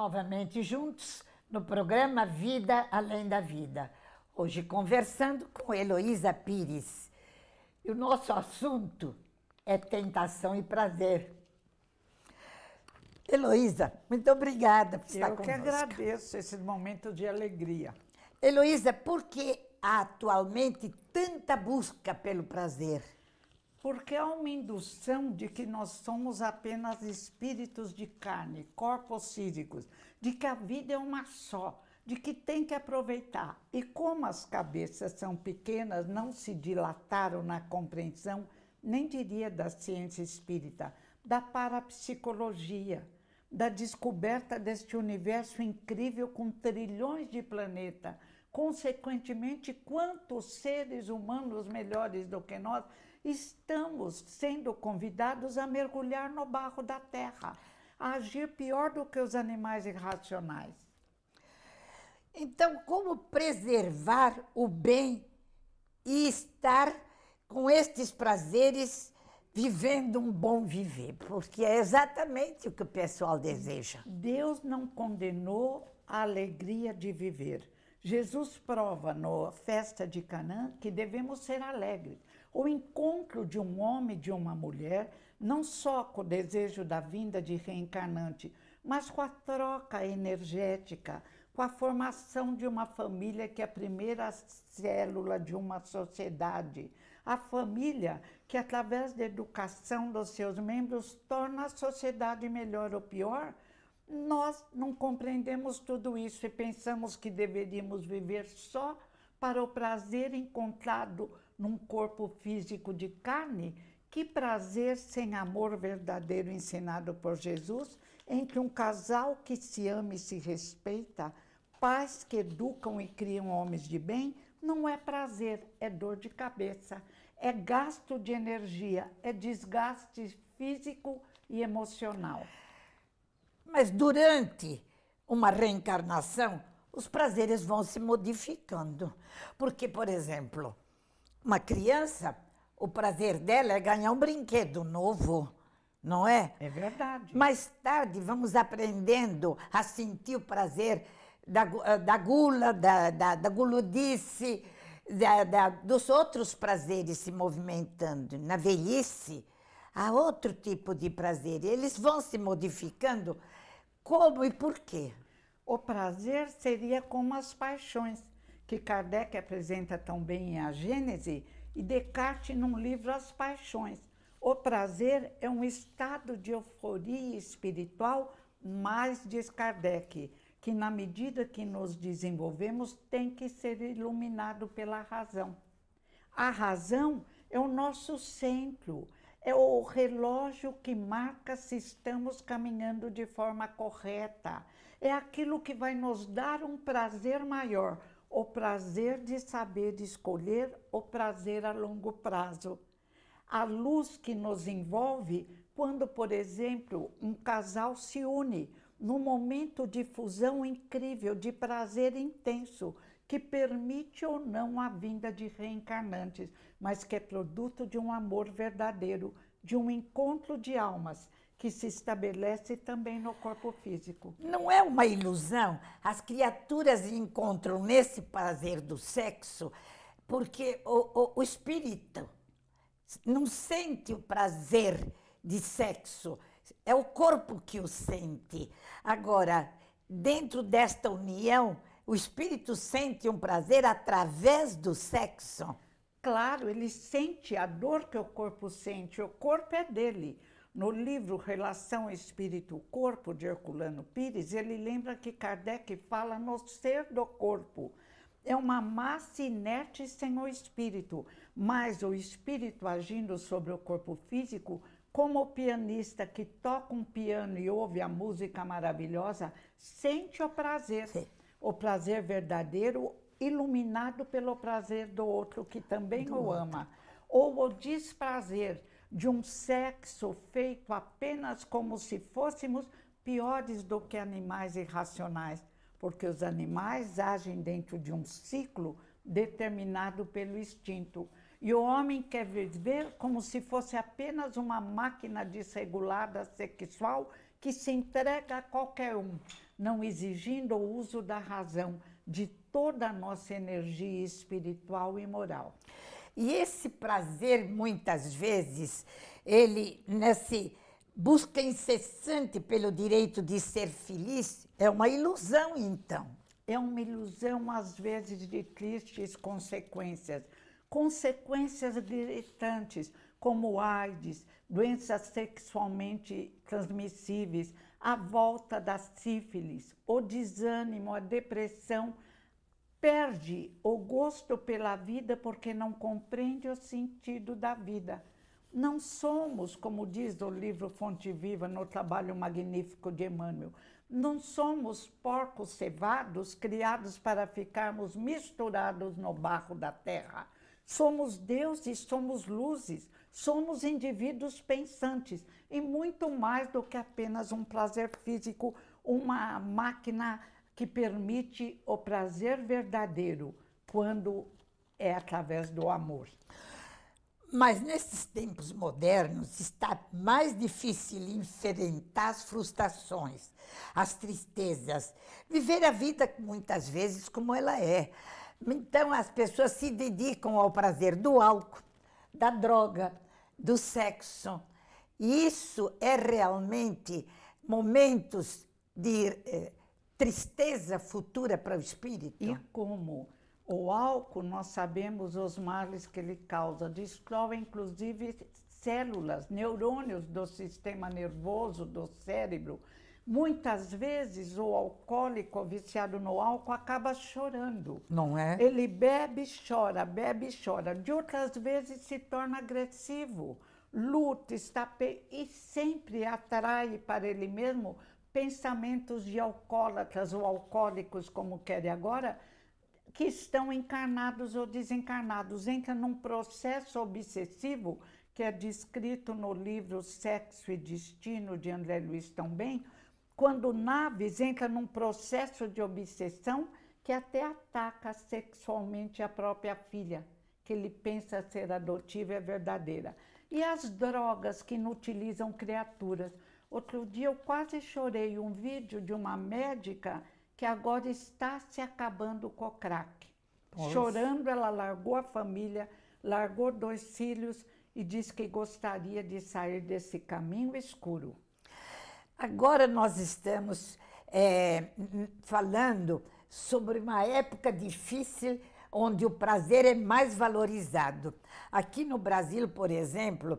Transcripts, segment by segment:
novamente juntos no programa Vida Além da Vida. Hoje conversando com Heloísa Pires. E o nosso assunto é tentação e prazer. Heloísa, muito obrigada por estar Eu conosco. Eu que agradeço esse momento de alegria. Heloísa, por que há atualmente tanta busca pelo prazer? Porque há uma indução de que nós somos apenas espíritos de carne, corpos físicos, de que a vida é uma só, de que tem que aproveitar. E como as cabeças são pequenas, não se dilataram na compreensão, nem diria da ciência espírita, da parapsicologia, da descoberta deste universo incrível com trilhões de planetas. Consequentemente, quantos seres humanos melhores do que nós estamos sendo convidados a mergulhar no barro da terra, a agir pior do que os animais irracionais. Então, como preservar o bem e estar com estes prazeres vivendo um bom viver? Porque é exatamente o que o pessoal deseja. Deus não condenou a alegria de viver. Jesus prova na festa de Canaã que devemos ser alegres o encontro de um homem e de uma mulher, não só com o desejo da vinda de reencarnante, mas com a troca energética, com a formação de uma família que é a primeira célula de uma sociedade. A família que, através da educação dos seus membros, torna a sociedade melhor ou pior. Nós não compreendemos tudo isso e pensamos que deveríamos viver só para o prazer encontrado num corpo físico de carne, que prazer sem amor verdadeiro ensinado por Jesus entre um casal que se ama e se respeita, pais que educam e criam homens de bem, não é prazer, é dor de cabeça, é gasto de energia, é desgaste físico e emocional. Mas durante uma reencarnação, os prazeres vão se modificando. Porque, por exemplo, uma criança, o prazer dela é ganhar um brinquedo novo, não é? É verdade. Mais tarde, vamos aprendendo a sentir o prazer da, ah, da gula, da, da, da guludice, da, da, dos outros prazeres se movimentando. Na velhice, há outro tipo de prazer. Eles vão se modificando. Como e por quê? O prazer seria como as paixões que Kardec apresenta tão bem em A Gênese, e Descartes num livro As Paixões. O prazer é um estado de euforia espiritual, mais diz Kardec, que na medida que nos desenvolvemos tem que ser iluminado pela razão. A razão é o nosso centro, é o relógio que marca se estamos caminhando de forma correta. É aquilo que vai nos dar um prazer maior, o prazer de saber escolher o prazer a longo prazo. A luz que nos envolve quando, por exemplo, um casal se une num momento de fusão incrível, de prazer intenso, que permite ou não a vinda de reencarnantes, mas que é produto de um amor verdadeiro, de um encontro de almas que se estabelece também no corpo físico. Não é uma ilusão? As criaturas encontram nesse prazer do sexo porque o, o, o espírito não sente o prazer de sexo, é o corpo que o sente. Agora, dentro desta união, o espírito sente um prazer através do sexo. Claro, ele sente a dor que o corpo sente, o corpo é dele. No livro Relação Espírito-Corpo, de Herculano Pires, ele lembra que Kardec fala no ser do corpo. É uma massa inerte sem o espírito, mas o espírito agindo sobre o corpo físico como o pianista que toca um piano e ouve a música maravilhosa, sente o prazer. Sim. O prazer verdadeiro, iluminado pelo prazer do outro que também do o outro. ama. Ou o desprazer, de um sexo feito apenas como se fôssemos piores do que animais irracionais, porque os animais agem dentro de um ciclo determinado pelo instinto. E o homem quer viver como se fosse apenas uma máquina desregulada sexual que se entrega a qualquer um, não exigindo o uso da razão, de toda a nossa energia espiritual e moral. E esse prazer, muitas vezes, ele, nesse busca incessante pelo direito de ser feliz, é uma ilusão, então. É uma ilusão, às vezes, de tristes consequências. Consequências gritantes, como AIDS, doenças sexualmente transmissíveis, a volta da sífilis, o desânimo, a depressão perde o gosto pela vida porque não compreende o sentido da vida. Não somos, como diz o livro Fonte Viva no trabalho magnífico de Emmanuel, não somos porcos cevados criados para ficarmos misturados no barro da terra. Somos deuses, somos luzes, somos indivíduos pensantes e muito mais do que apenas um prazer físico, uma máquina que permite o prazer verdadeiro quando é através do amor. Mas nesses tempos modernos está mais difícil enfrentar as frustrações, as tristezas, viver a vida muitas vezes como ela é. Então as pessoas se dedicam ao prazer do álcool, da droga, do sexo. E isso é realmente momentos de eh, tristeza futura para o espírito? E como? O álcool, nós sabemos os males que ele causa, destrói inclusive células, neurônios do sistema nervoso, do cérebro. Muitas vezes o alcoólico viciado no álcool acaba chorando. Não é? Ele bebe, chora, bebe, chora. De outras vezes se torna agressivo, luta, está e sempre atrai para ele mesmo pensamentos de alcoólatras ou alcoólicos, como querem agora, que estão encarnados ou desencarnados, entra num processo obsessivo que é descrito no livro Sexo e Destino de André Luiz Também, quando Naves entra num processo de obsessão que até ataca sexualmente a própria filha, que ele pensa ser adotiva é verdadeira. E as drogas que inutilizam criaturas Outro dia eu quase chorei um vídeo de uma médica que agora está se acabando com o crack. Chorando, ela largou a família, largou dois filhos e disse que gostaria de sair desse caminho escuro. Agora nós estamos é, falando sobre uma época difícil onde o prazer é mais valorizado. Aqui no Brasil, por exemplo,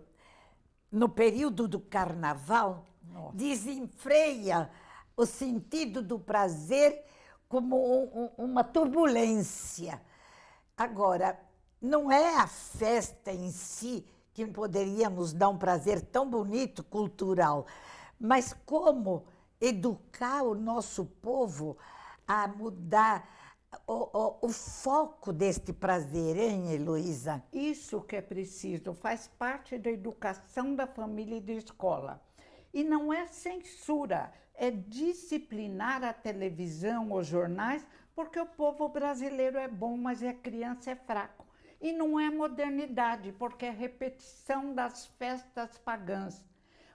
no período do carnaval, nossa. desenfreia o sentido do prazer como um, um, uma turbulência. Agora, não é a festa em si que poderíamos dar um prazer tão bonito, cultural, mas como educar o nosso povo a mudar o, o, o foco deste prazer, hein, Heloísa? Isso que é preciso, faz parte da educação da família e da escola. E não é censura, é disciplinar a televisão, os jornais, porque o povo brasileiro é bom, mas a é criança é fraco. E não é modernidade, porque é repetição das festas pagãs,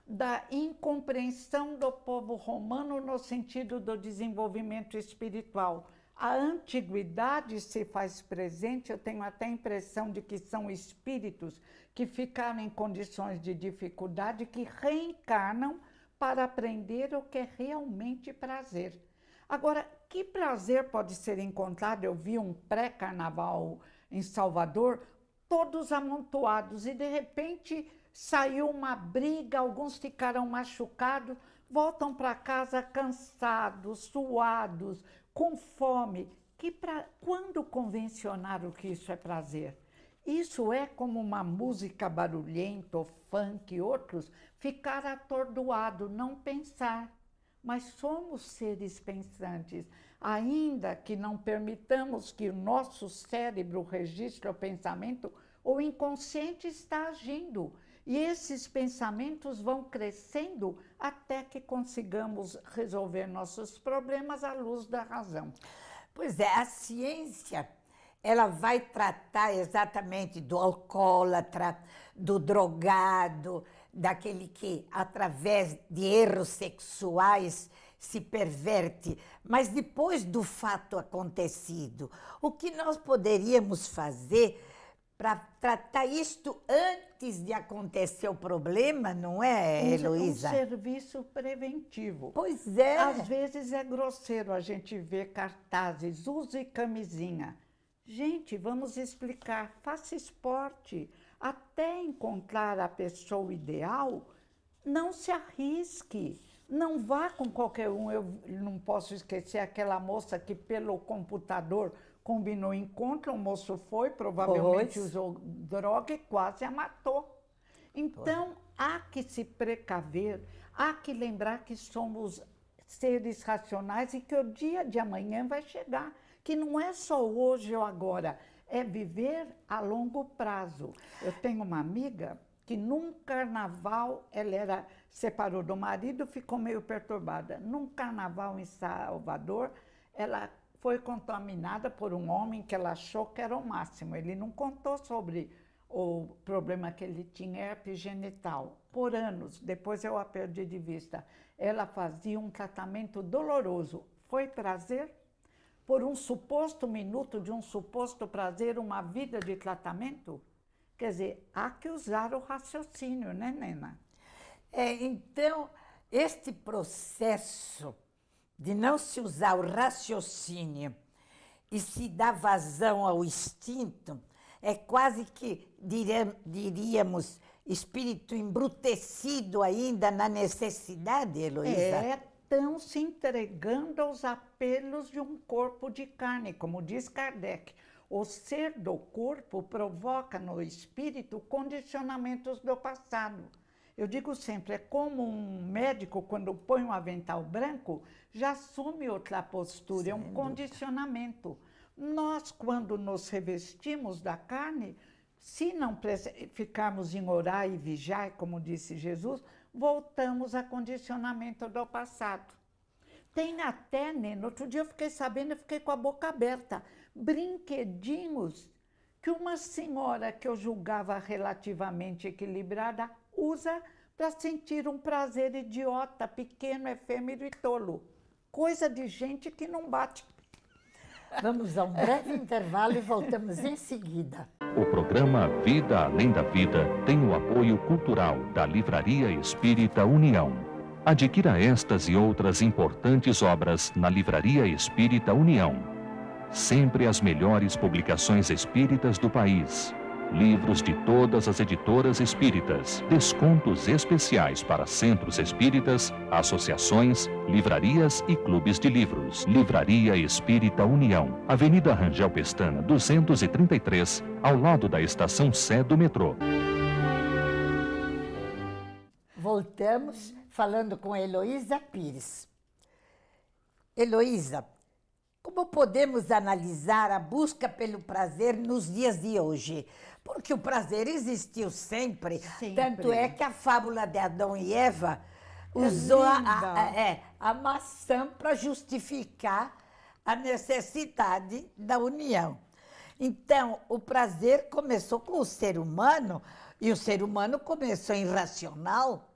da incompreensão do povo romano no sentido do desenvolvimento espiritual a antiguidade se faz presente, eu tenho até a impressão de que são espíritos que ficaram em condições de dificuldade que reencarnam para aprender o que é realmente prazer. Agora, que prazer pode ser encontrado? Eu vi um pré-carnaval em Salvador, todos amontoados, e de repente saiu uma briga, alguns ficaram machucados, voltam para casa cansados, suados, com fome, que pra, quando o que isso é prazer? Isso é como uma música barulhenta, ou funk e outros, ficar atordoado, não pensar. Mas somos seres pensantes, ainda que não permitamos que o nosso cérebro registre o pensamento, o inconsciente está agindo. E esses pensamentos vão crescendo até que consigamos resolver nossos problemas à luz da razão. Pois é, a ciência ela vai tratar exatamente do alcoólatra, do drogado, daquele que, através de erros sexuais, se perverte. Mas depois do fato acontecido, o que nós poderíamos fazer para tratar isto antes de acontecer o problema, não é, é Heloísa? Um serviço preventivo. Pois é. Às vezes é grosseiro a gente ver cartazes, use camisinha. Gente, vamos explicar, faça esporte. Até encontrar a pessoa ideal, não se arrisque. Não vá com qualquer um. Eu não posso esquecer aquela moça que, pelo computador, combinou encontro, o moço foi, provavelmente pois. usou droga e quase a matou. Então, pois. há que se precaver, há que lembrar que somos seres racionais e que o dia de amanhã vai chegar, que não é só hoje ou agora, é viver a longo prazo. Eu tenho uma amiga que num carnaval ela era separou do marido, ficou meio perturbada. Num carnaval em Salvador, ela foi contaminada por um homem que ela achou que era o máximo. Ele não contou sobre o problema que ele tinha epigenital. Por anos, depois eu a perdi de vista, ela fazia um tratamento doloroso. Foi prazer? Por um suposto minuto de um suposto prazer, uma vida de tratamento? Quer dizer, há que usar o raciocínio, né, Nena? É, então, este processo de não se usar o raciocínio e se dar vazão ao instinto, é quase que diríamos espírito embrutecido ainda na necessidade, Heloísa. É, estão se entregando aos apelos de um corpo de carne, como diz Kardec. O ser do corpo provoca no espírito condicionamentos do passado. Eu digo sempre, é como um médico, quando põe um avental branco, já assume outra postura, Sem é um dúvida. condicionamento. Nós, quando nos revestimos da carne, se não ficarmos em orar e vigiar, como disse Jesus, voltamos a condicionamento do passado. Tem até, Neno, outro dia eu fiquei sabendo, eu fiquei com a boca aberta, brinquedinhos que uma senhora que eu julgava relativamente equilibrada usa para sentir um prazer idiota, pequeno, efêmero e tolo. Coisa de gente que não bate. Vamos a um breve intervalo e voltamos em seguida. O programa Vida Além da Vida tem o apoio cultural da Livraria Espírita União. Adquira estas e outras importantes obras na Livraria Espírita União. Sempre as melhores publicações espíritas do país livros de todas as editoras espíritas, descontos especiais para centros espíritas, associações, livrarias e clubes de livros. Livraria Espírita União, Avenida Rangel Pestana, 233, ao lado da estação Sé do metrô. Voltamos falando com Heloísa Pires. Heloísa, como podemos analisar a busca pelo prazer nos dias de hoje? Porque o prazer existiu sempre. sempre. Tanto é que a fábula de Adão e Eva é usou é a, a, é, a maçã para justificar a necessidade da união. Então, o prazer começou com o ser humano e o ser humano começou irracional.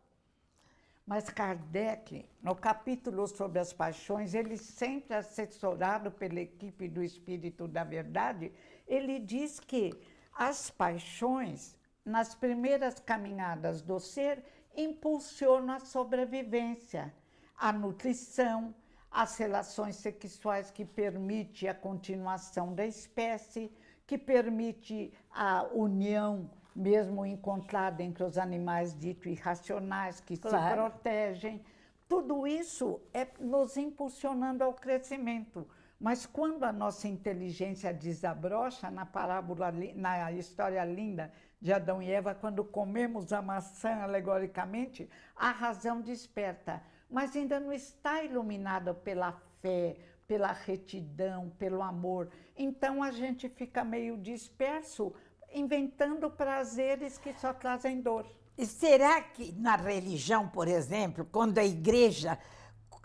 Mas Kardec, no capítulo sobre as paixões, ele sempre assessorado pela equipe do Espírito da Verdade, ele diz que as paixões, nas primeiras caminhadas do ser, impulsionam a sobrevivência, a nutrição, as relações sexuais que permite a continuação da espécie, que permite a união mesmo encontrada entre os animais dito irracionais que claro. se protegem. Tudo isso é nos impulsionando ao crescimento. Mas quando a nossa inteligência desabrocha, na parábola, na história linda de Adão e Eva, quando comemos a maçã alegoricamente, a razão desperta, mas ainda não está iluminada pela fé, pela retidão, pelo amor. Então a gente fica meio disperso, inventando prazeres que só trazem dor. E será que na religião, por exemplo, quando a igreja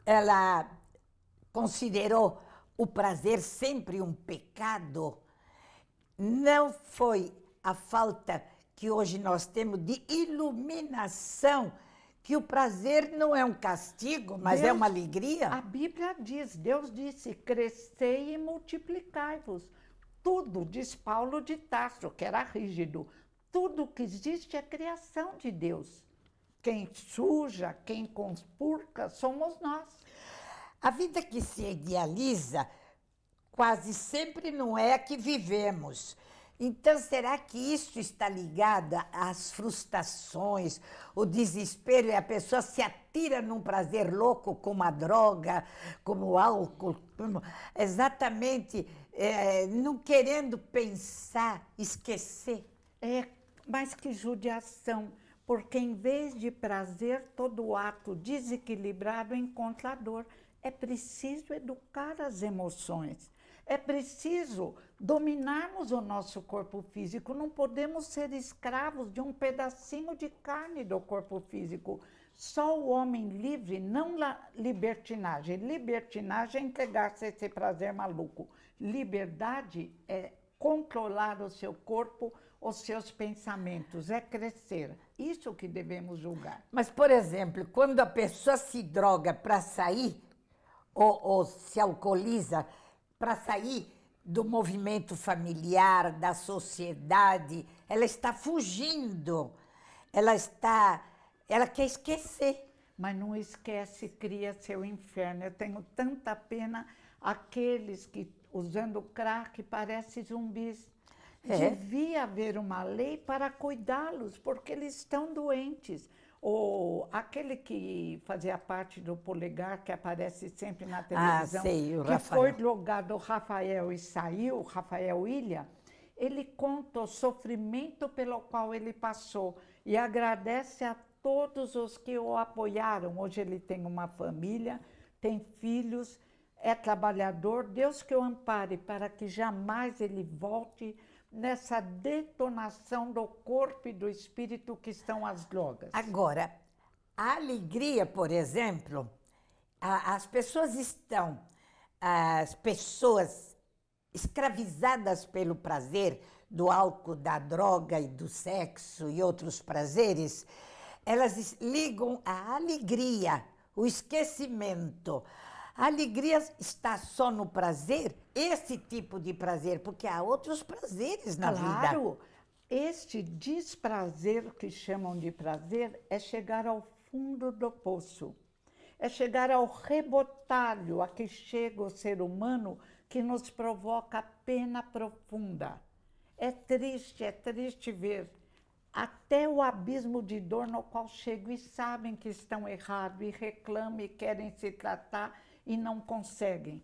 ela considerou o prazer sempre um pecado, não foi a falta que hoje nós temos de iluminação, que o prazer não é um castigo, mas é Deus, é uma alegria. A Bíblia diz, Deus disse, crescei e multiplicai-vos. Tudo, diz Paulo de Tarso, que era rígido, tudo que existe é criação de Deus. Quem suja, quem conspurca, somos nós. A vida que se idealiza quase sempre não é a que vivemos. Então, será que isso está ligado às frustrações, o desespero e a pessoa se atira num prazer louco como a droga, como o álcool, como... exatamente é, não querendo pensar, esquecer? É, mas que judiação, porque em vez de prazer, todo ato desequilibrado encontra dor é preciso educar as emoções, é preciso dominarmos o nosso corpo físico, não podemos ser escravos de um pedacinho de carne do corpo físico. Só o homem livre, não libertinagem. Libertinagem é entregar-se a esse prazer maluco. Liberdade é controlar o seu corpo, os seus pensamentos, é crescer. Isso que devemos julgar. Mas, por exemplo, quando a pessoa se droga para sair, ou, ou se alcooliza para sair do movimento familiar, da sociedade. Ela está fugindo. Ela está, ela quer esquecer. Mas não esquece, cria seu inferno. Eu tenho tanta pena aqueles que usando crack parecem zumbis. É. Devia haver uma lei para cuidá-los, porque eles estão doentes ou aquele que fazia parte do polegar, que aparece sempre na ah, televisão, ah, sei, o que foi logado Rafael e saiu, Rafael Ilha, ele conta o sofrimento pelo qual ele passou e agradece a todos os que o apoiaram. Hoje ele tem uma família, tem filhos, é trabalhador. Deus que o ampare para que jamais ele volte nessa detonação do corpo e do espírito que estão as drogas. Agora, a alegria, por exemplo, a, as pessoas estão, as pessoas escravizadas pelo prazer do álcool, da droga e do sexo e outros prazeres, elas ligam a alegria, o esquecimento, a alegria está só no prazer, esse tipo de prazer, porque há outros prazeres na claro. vida. Claro. Este desprazer que chamam de prazer é chegar ao fundo do poço. É chegar ao rebotalho a que chega o ser humano que nos provoca pena profunda. É triste, é triste ver até o abismo de dor no qual chego e sabem que estão errado e reclamam e querem se tratar e não conseguem.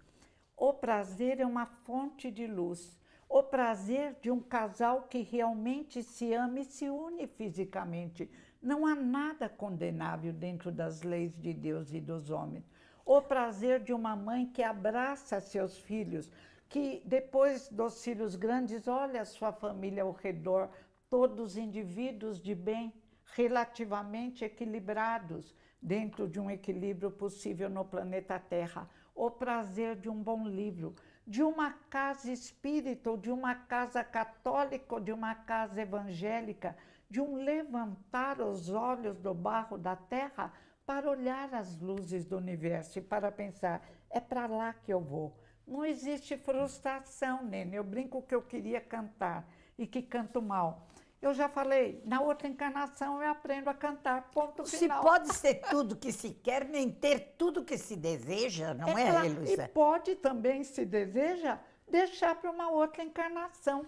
O prazer é uma fonte de luz. O prazer de um casal que realmente se ama e se une fisicamente. Não há nada condenável dentro das leis de Deus e dos homens. O prazer de uma mãe que abraça seus filhos, que depois dos filhos grandes olha a sua família ao redor, todos indivíduos de bem, relativamente equilibrados, dentro de um equilíbrio possível no planeta Terra, o prazer de um bom livro, de uma casa espírita, ou de uma casa católica, de uma casa evangélica, de um levantar os olhos do barro da terra para olhar as luzes do universo e para pensar: é para lá que eu vou. Não existe frustração, Nene. Eu brinco que eu queria cantar e que canto mal. Eu já falei, na outra encarnação eu aprendo a cantar, ponto se final. Se pode ser tudo que se quer, nem ter tudo que se deseja, não é, é Luísa? E pode também, se deseja, deixar para uma outra encarnação.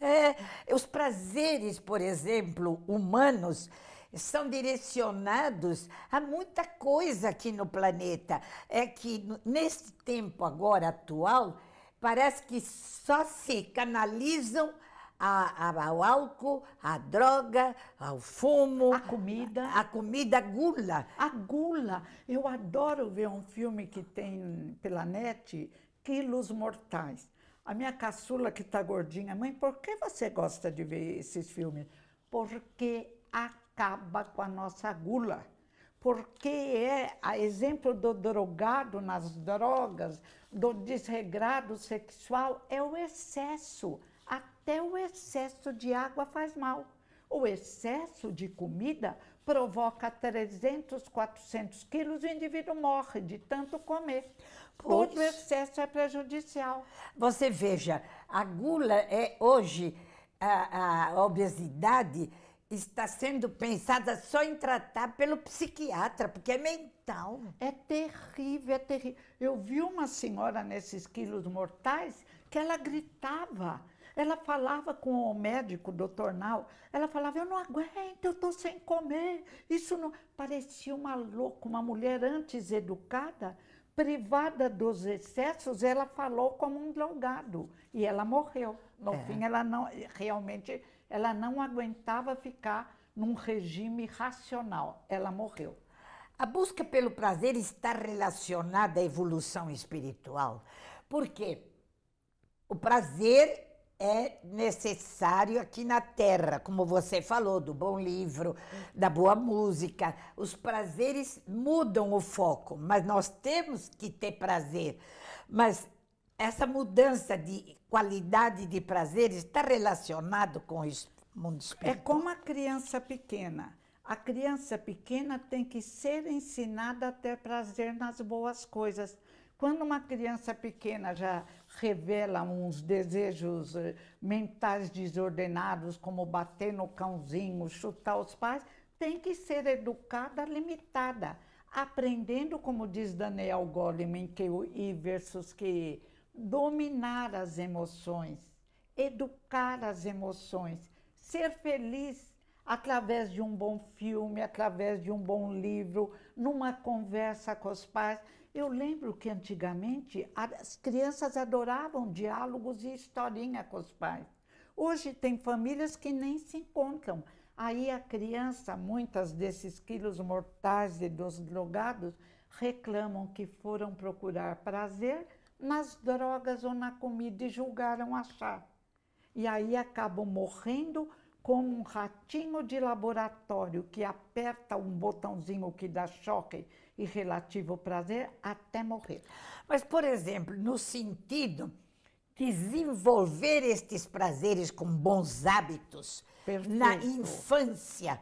É, os prazeres, por exemplo, humanos, são direcionados a muita coisa aqui no planeta. É que neste tempo agora atual, parece que só se canalizam a, a, ao álcool, à droga, ao fumo. A comida. A, a comida, a gula. A gula. Eu adoro ver um filme que tem pela net, Quilos Mortais. A minha caçula que está gordinha, mãe, por que você gosta de ver esses filmes? Porque acaba com a nossa gula. Porque é a exemplo do drogado nas drogas, do desregrado sexual, é o excesso até o excesso de água faz mal. O excesso de comida provoca 300, 400 quilos e o indivíduo morre de tanto comer. Pois. Todo excesso é prejudicial. Você veja, a gula é hoje, a, a obesidade está sendo pensada só em tratar pelo psiquiatra, porque é mental. É terrível, é terrível. Eu vi uma senhora nesses quilos mortais que ela gritava ela falava com o médico, o doutor Nau, ela falava, eu não aguento, eu estou sem comer. Isso não... Parecia uma louca, uma mulher antes educada, privada dos excessos, ela falou como um drogado e ela morreu. No é. fim, ela não realmente ela não aguentava ficar num regime racional. Ela morreu. A busca pelo prazer está relacionada à evolução espiritual, porque o prazer é necessário aqui na Terra, como você falou, do bom livro, da boa música. Os prazeres mudam o foco, mas nós temos que ter prazer. Mas essa mudança de qualidade de prazer está relacionado com o mundo é espiritual. É como a criança pequena. A criança pequena tem que ser ensinada a ter prazer nas boas coisas. Quando uma criança pequena já revela uns desejos eh, mentais desordenados, como bater no cãozinho, chutar os pais, tem que ser educada limitada, aprendendo, como diz Daniel Goleman, que o I versus que dominar as emoções, educar as emoções, ser feliz através de um bom filme, através de um bom livro, numa conversa com os pais eu lembro que antigamente as crianças adoravam diálogos e historinha com os pais. Hoje tem famílias que nem se encontram. Aí a criança, muitas desses quilos mortais e dos drogados, reclamam que foram procurar prazer nas drogas ou na comida e julgaram achar. E aí acabam morrendo como um ratinho de laboratório que aperta um botãozinho que dá choque e relativo prazer até morrer. Mas, por exemplo, no sentido desenvolver estes prazeres com bons hábitos Perfeito. na infância.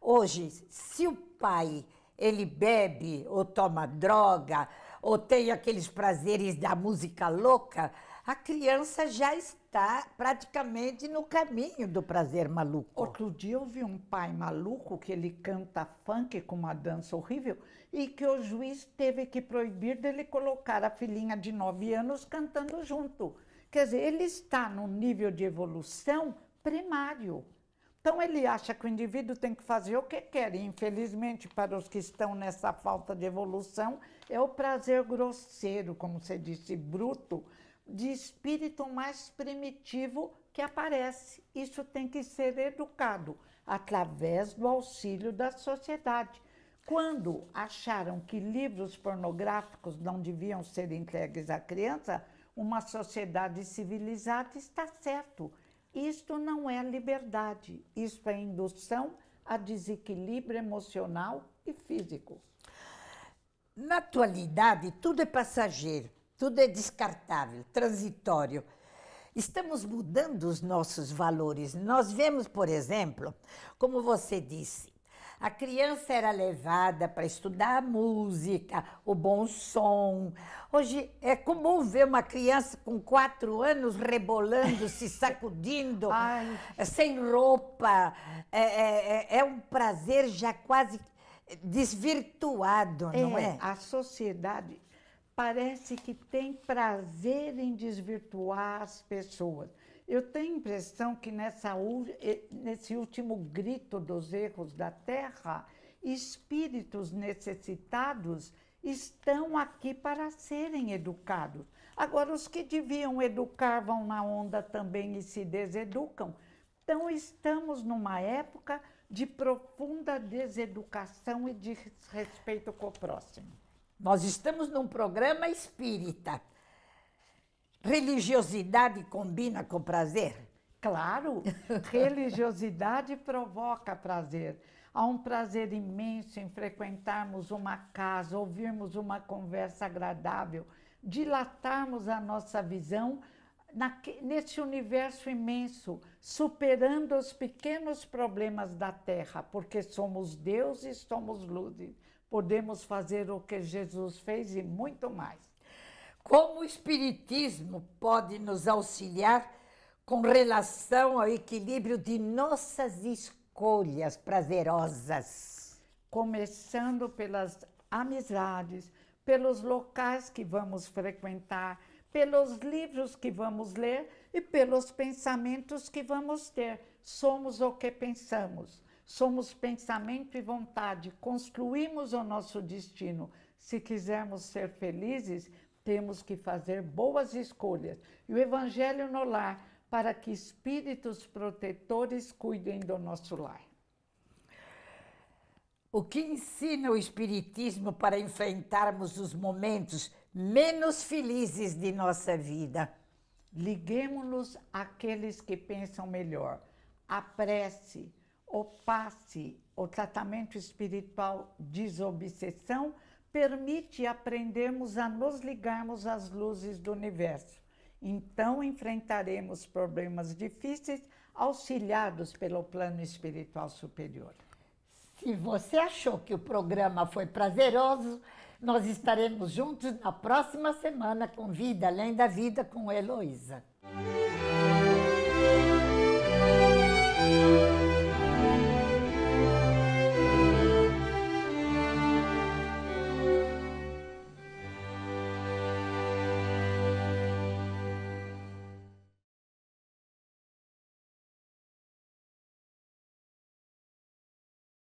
Hoje, se o pai ele bebe ou toma droga ou tem aqueles prazeres da música louca, a criança já está praticamente no caminho do prazer maluco. Outro dia eu vi um pai maluco que ele canta funk com uma dança horrível e que o juiz teve que proibir dele colocar a filhinha de 9 anos cantando junto. Quer dizer, ele está num nível de evolução primário. Então ele acha que o indivíduo tem que fazer o que quer. E, infelizmente, para os que estão nessa falta de evolução, é o prazer grosseiro, como você disse, bruto, de espírito mais primitivo que aparece. Isso tem que ser educado através do auxílio da sociedade. Quando acharam que livros pornográficos não deviam ser entregues à criança, uma sociedade civilizada está certo. Isto não é liberdade, isto é indução a desequilíbrio emocional e físico. Na atualidade, tudo é passageiro tudo é descartável, transitório. Estamos mudando os nossos valores. Nós vemos, por exemplo, como você disse, a criança era levada para estudar a música, o bom som. Hoje é comum ver uma criança com quatro anos rebolando, se sacudindo, Ai. Eh, sem roupa. É, é, é, é, um prazer já quase desvirtuado, é, não é? A sociedade parece que tem prazer em desvirtuar as pessoas. Eu tenho a impressão que nessa, eh, nesse último grito dos erros da Terra, espíritos necessitados estão aqui para serem educados. Agora, os que deviam educar vão na onda também e se deseducam. Então, estamos numa época de profunda deseducação e desrespeito com o próximo. Nós estamos num programa espírita. Religiosidade combina com prazer? Claro, religiosidade provoca prazer. Há um prazer imenso em frequentarmos uma casa, ouvirmos uma conversa agradável, dilatarmos a nossa visão nesse universo imenso, superando os pequenos problemas da Terra, porque somos Deus e somos luzes podemos fazer o que Jesus fez e muito mais. Como o Espiritismo pode nos auxiliar com relação ao equilíbrio de nossas escolhas prazerosas? Começando pelas amizades, pelos locais que vamos frequentar, pelos livros que vamos ler e pelos pensamentos que vamos ter. Somos o que pensamos. Somos pensamento e vontade, construímos o nosso destino. Se quisermos ser felizes, temos que fazer boas escolhas. E o Evangelho no lar, para que espíritos protetores cuidem do nosso lar. O que ensina o Espiritismo para enfrentarmos os momentos menos felizes de nossa vida? Liguemos-nos àqueles que pensam melhor. A prece, o passe, o tratamento espiritual desobsessão, permite aprendermos a nos ligarmos às luzes do universo. Então enfrentaremos problemas difíceis auxiliados pelo plano espiritual superior. Se você achou que o programa foi prazeroso, nós estaremos juntos na próxima semana com Vida Além da Vida com Heloísa.